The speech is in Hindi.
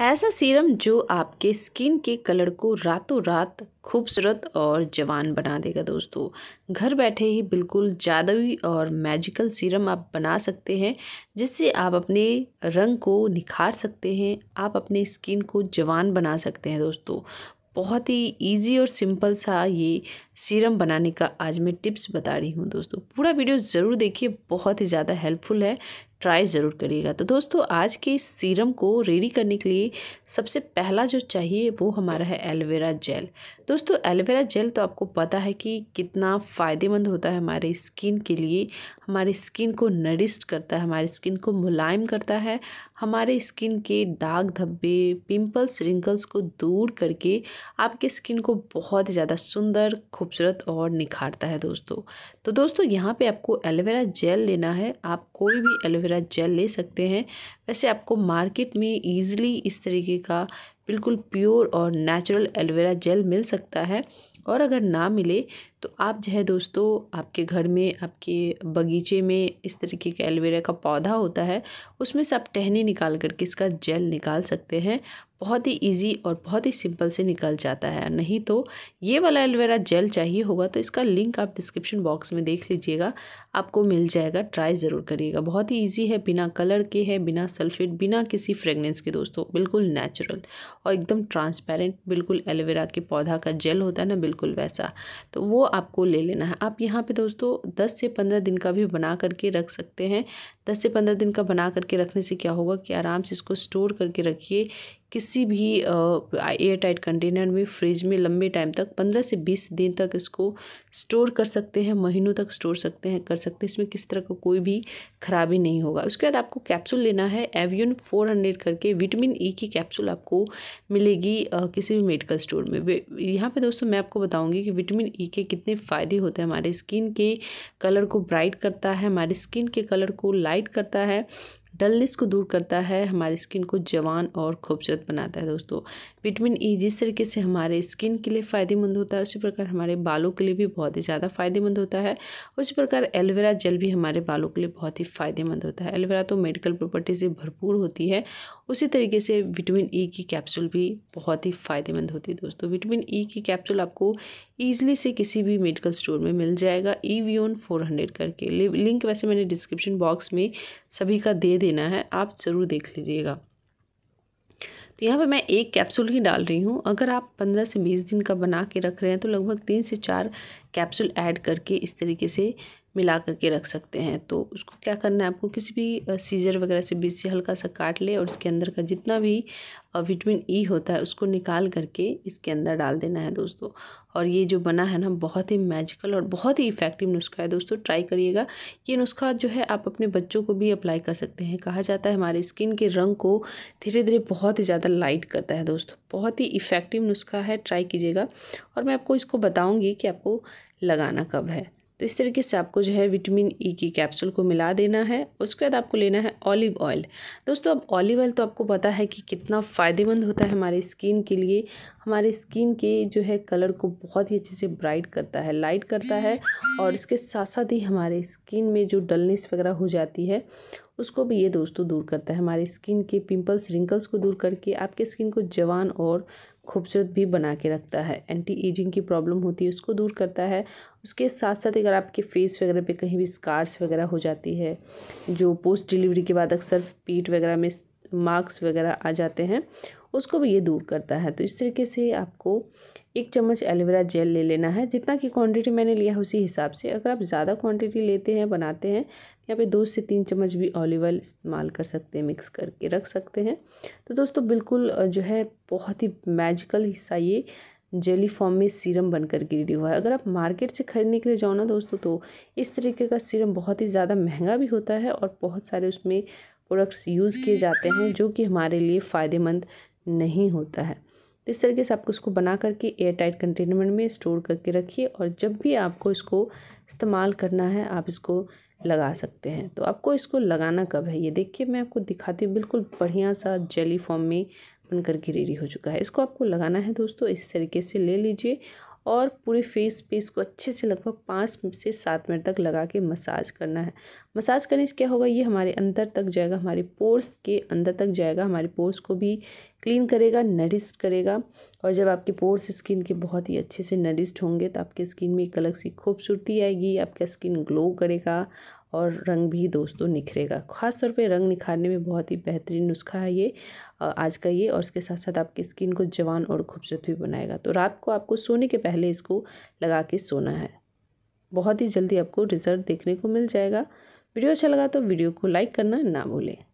ऐसा सीरम जो आपके स्किन के कलर को रातों रात खूबसूरत और जवान बना देगा दोस्तों घर बैठे ही बिल्कुल जादुई और मैजिकल सीरम आप बना सकते हैं जिससे आप अपने रंग को निखार सकते हैं आप अपने स्किन को जवान बना सकते हैं दोस्तों बहुत ही इजी और सिंपल सा ये सीरम बनाने का आज मैं टिप्स बता रही हूँ दोस्तों पूरा वीडियो ज़रूर देखिए बहुत ही ज़्यादा हेल्पफुल है ट्राई ज़रूर करिएगा तो दोस्तों आज के इस सीरम को रेडी करने के लिए सबसे पहला जो चाहिए वो हमारा है एलोवेरा जेल दोस्तों एलोवेरा जेल तो आपको पता है कि कितना फ़ायदेमंद होता है हमारे स्किन के लिए हमारे स्किन को नरिश करता है हमारे स्किन को मुलायम करता है हमारे स्किन के दाग धब्बे पिंपल्स रिंकल्स को दूर करके आपके स्किन को बहुत ज़्यादा सुंदर खूबसूरत और निखारता है दोस्तों तो दोस्तों यहाँ पे आपको एलोवेरा जेल लेना है आप कोई भी एलोवेरा जेल ले सकते हैं वैसे आपको मार्केट में ईजिली इस तरीके का बिल्कुल प्योर और नेचुरल एलोवेरा जेल मिल सकता है और अगर ना मिले तो आप जो है दोस्तों आपके घर में आपके बगीचे में इस तरीके का एलोवेरा का पौधा होता है उसमें से आप टहनी निकाल करके इसका जेल निकाल सकते हैं बहुत ही इजी और बहुत ही सिंपल से निकल जाता है नहीं तो ये वाला एलोवेरा जेल चाहिए होगा तो इसका लिंक आप डिस्क्रिप्शन बॉक्स में देख लीजिएगा आपको मिल जाएगा ट्राई ज़रूर करिएगा बहुत ही ईजी है बिना कलर के है बिना सल्फेट बिना किसी फ्रेगनेंस के दोस्तों बिल्कुल नेचुरल और एकदम ट्रांसपेरेंट बिल्कुल एलोवेरा के पौधा का जेल होता है ना बिल्कुल वैसा तो वो आपको ले लेना है आप यहाँ पर दोस्तों दस से पंद्रह दिन का भी बना करके रख सकते हैं दस से पंद्रह दिन का बना करके रखने से क्या होगा कि आराम से इसको स्टोर करके रखिए किसी भी एयर टाइट कंटेनर में फ्रिज में लंबे टाइम तक पंद्रह से बीस दिन तक इसको स्टोर कर सकते हैं महीनों तक स्टोर सकते हैं कर सकते हैं इसमें किस तरह का को कोई भी खराबी नहीं होगा उसके बाद आपको कैप्सूल लेना है एवियन फोर हंड्रेड करके विटामिन ई e की कैप्सूल आपको मिलेगी किसी भी मेडिकल स्टोर में यहाँ पर दोस्तों मैं आपको बताऊँगी कि विटामिन ई e के कितने फ़ायदे होते हैं हमारे स्किन के कलर को ब्राइट करता है हमारे स्किन के कलर को लाइट गाइड करता है डलनेस को दूर करता है हमारी स्किन को जवान और खूबसूरत बनाता है दोस्तों विटामिन ई जिस तरीके से हमारे स्किन के लिए फ़ायदेमंद होता है उसी प्रकार हमारे बालों के लिए भी बहुत ही ज़्यादा फ़ायदेमंद होता है उसी प्रकार एलोवेरा जेल भी हमारे बालों के लिए बहुत ही फ़ायदेमंद होता है एलोवेरा तो मेडिकल प्रॉपर्टी से भरपूर होती है उसी तरीके से विटामिन ई की कैप्सूल भी बहुत ही फ़ायदेमंद होती है दोस्तों विटामिन ई की कैप्सूल आपको ईजिली से किसी भी मेडिकल स्टोर में मिल जाएगा ई वी करके लिंक वैसे मैंने डिस्क्रिप्शन बॉक्स में सभी का दे दिया देना है आप ज़रूर देख लीजिएगा तो यहाँ पे मैं एक कैप्सूल ही डाल रही हूँ अगर आप पंद्रह से बीस दिन का बना के रख रहे हैं तो लगभग तीन से चार कैप्सूल ऐड करके इस तरीके से मिला करके रख सकते हैं तो उसको क्या करना है आपको किसी भी सीजर वगैरह से बीच से हल्का सा काट ले और इसके अंदर का जितना भी विटामिन ई e होता है उसको निकाल करके इसके अंदर डाल देना है दोस्तों और ये जो बना है ना बहुत ही मैजिकल और बहुत ही इफेक्टिव नुस्खा है दोस्तों ट्राई करिएगा ये नुस्खा जो है आप अपने बच्चों को भी अप्लाई कर सकते हैं कहा जाता है हमारे स्किन के रंग को धीरे धीरे बहुत ही ज़्यादा लाइट करता है दोस्तों बहुत ही इफेक्टिव नुस्खा है ट्राई कीजिएगा और मैं आपको इसको बताऊँगी कि आपको लगाना कब है तो इस तरीके से आपको जो है विटामिन ई e की कैप्सूल को मिला देना है उसके बाद आपको लेना है ऑलिव ऑयल दोस्तों अब ऑलिव ऑयल तो आपको पता है कि कितना फ़ायदेमंद होता है हमारे स्किन के लिए हमारे स्किन के जो है कलर को बहुत ही अच्छे से ब्राइट करता है लाइट करता है और इसके साथ साथ ही हमारे स्किन में जो डलनेस वगैरह हो जाती है उसको भी ये दोस्तों दूर करता है हमारी स्किन के पिंपल्स रिंकल्स को दूर करके आपके स्किन को जवान और खूबसूरत भी बना के रखता है एंटी एजिंग की प्रॉब्लम होती है उसको दूर करता है उसके साथ साथ अगर आपके फेस वगैरह पे कहीं भी स्कार्स वगैरह हो जाती है जो पोस्ट डिलीवरी के बाद अक्सर पीठ वगैरह में मार्क्स वगैरह आ जाते हैं उसको भी ये दूर करता है तो इस तरीके से आपको एक चम्मच एलोवेरा जेल ले लेना है जितना की क्वांटिटी मैंने लिया है उसी हिसाब से अगर आप ज़्यादा क्वांटिटी लेते हैं बनाते हैं तो यहाँ पे दो से तीन चम्मच भी ऑलिव ऑयल इस्तेमाल कर सकते हैं मिक्स करके रख सकते हैं तो दोस्तों बिल्कुल जो है बहुत ही मैजिकल हिस्सा ये जेली फॉर्म में सीरम बन करके रेडी हुआ है अगर आप मार्केट से खरीदने के लिए जाओ ना दोस्तों तो इस तरीके का सीरम बहुत ही ज़्यादा महंगा भी होता है और बहुत सारे उसमें प्रोडक्ट्स यूज़ किए जाते हैं जो कि हमारे लिए फ़ायदेमंद नहीं होता है इस तरीके से आपको इसको बना करके एयर टाइट कंटेनमेंट में स्टोर करके रखिए और जब भी आपको इसको इस्तेमाल करना है आप इसको लगा सकते हैं तो आपको इसको लगाना कब है ये देखिए मैं आपको दिखाती हूँ बिल्कुल बढ़िया सा जेली फॉर्म में बनकर के रेडी हो चुका है इसको आपको लगाना है दोस्तों इस तरीके से ले लीजिए और पूरे फेस पे इसको अच्छे से लगभग पाँच से सात मिनट तक लगा के मसाज करना है मसाज करने से क्या होगा ये हमारे अंदर तक जाएगा हमारे पोर्स के अंदर तक जाएगा हमारे पोर्स को भी क्लीन करेगा नरिश करेगा और जब आपके पोर्स स्किन के बहुत ही अच्छे से नरिश्ड होंगे तो आपके स्किन में एक अलग सी खूबसूरती आएगी आपका स्किन ग्लो करेगा और रंग भी दोस्तों निखरेगा ख़ास तौर पे रंग निखारने में बहुत ही बेहतरीन नुस्खा है ये आज का ये और इसके साथ साथ आपकी स्किन को जवान और खूबसूरत भी बनाएगा तो रात को आपको सोने के पहले इसको लगा के सोना है बहुत ही जल्दी आपको रिज़ल्ट देखने को मिल जाएगा वीडियो अच्छा लगा तो वीडियो को लाइक करना ना भूलें